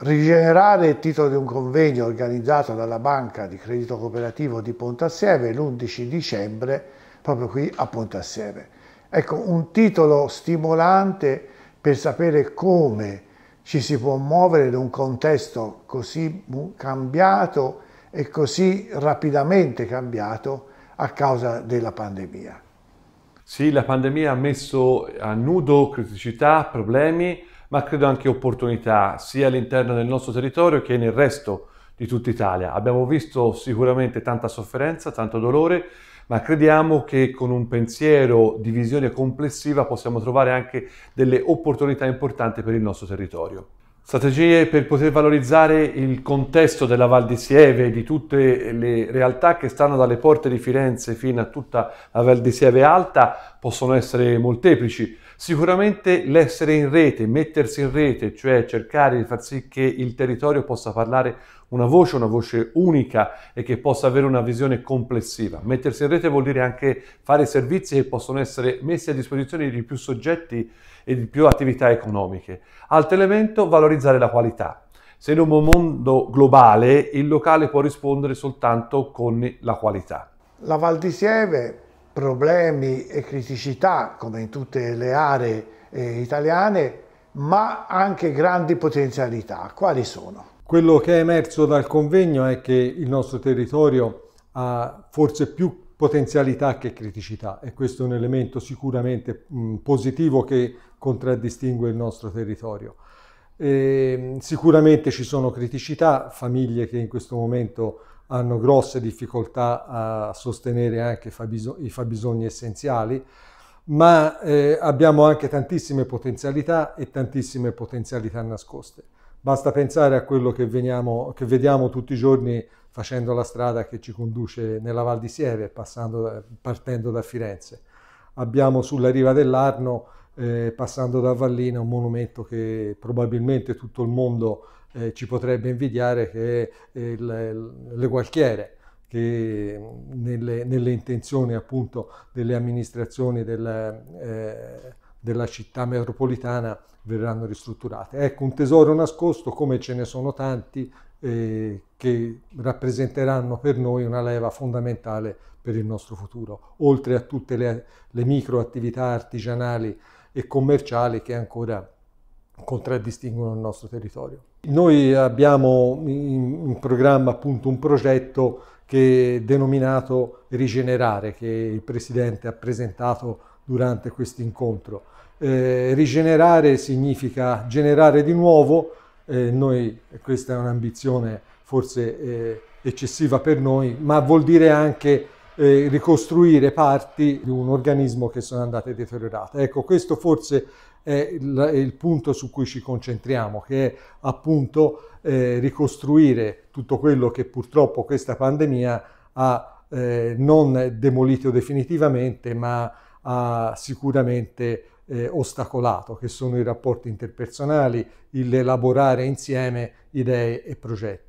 Rigenerare il titolo di un convegno organizzato dalla Banca di Credito Cooperativo di Pontassieve l'11 dicembre, proprio qui a Pontassieve. Ecco, un titolo stimolante per sapere come ci si può muovere in un contesto così cambiato e così rapidamente cambiato a causa della pandemia. Sì, la pandemia ha messo a nudo criticità, problemi, ma credo anche opportunità sia all'interno del nostro territorio che nel resto di tutta Italia. Abbiamo visto sicuramente tanta sofferenza, tanto dolore, ma crediamo che con un pensiero di visione complessiva possiamo trovare anche delle opportunità importanti per il nostro territorio. Strategie per poter valorizzare il contesto della Val di Sieve e di tutte le realtà che stanno dalle porte di Firenze fino a tutta la Val di Sieve alta possono essere molteplici. Sicuramente l'essere in rete, mettersi in rete, cioè cercare di far sì che il territorio possa parlare una voce, una voce unica e che possa avere una visione complessiva. Mettersi in rete vuol dire anche fare servizi che possono essere messi a disposizione di più soggetti e di più attività economiche. Altro elemento, valorizzare la qualità. Se in un mondo globale il locale può rispondere soltanto con la qualità. La Val di Sieve problemi e criticità come in tutte le aree eh, italiane, ma anche grandi potenzialità. Quali sono? Quello che è emerso dal convegno è che il nostro territorio ha forse più potenzialità che criticità e questo è un elemento sicuramente mh, positivo che contraddistingue il nostro territorio. E, ehm, sicuramente ci sono criticità, famiglie che in questo momento hanno grosse difficoltà a sostenere anche fabbisog i fabbisogni essenziali, ma eh, abbiamo anche tantissime potenzialità e tantissime potenzialità nascoste. Basta pensare a quello che, veniamo, che vediamo tutti i giorni facendo la strada che ci conduce nella Val di Sieve, passando, partendo da Firenze. Abbiamo sulla riva dell'Arno, eh, passando da Vallina, un monumento che probabilmente tutto il mondo eh, ci potrebbe invidiare, che è eh, le, le Gualchiere che nelle, nelle, intenzioni appunto delle amministrazioni del, eh, della città metropolitana verranno ristrutturate. Ecco un tesoro nascosto come ce ne sono tanti eh, che rappresenteranno per noi una leva fondamentale per il nostro futuro, oltre a tutte le, le micro attività artigianali e commerciali che ancora contraddistinguono il nostro territorio. Noi abbiamo in, in programma appunto un progetto che è denominato Rigenerare, che il Presidente ha presentato durante questo incontro. Eh, rigenerare significa generare di nuovo, eh, noi, questa è un'ambizione forse eh, eccessiva per noi, ma vuol dire anche eh, ricostruire parti di un organismo che sono andate deteriorate. Ecco, questo forse è il, è il punto su cui ci concentriamo, che è appunto eh, ricostruire tutto quello che purtroppo questa pandemia ha eh, non demolito definitivamente, ma ha sicuramente eh, ostacolato, che sono i rapporti interpersonali, l'elaborare insieme idee e progetti.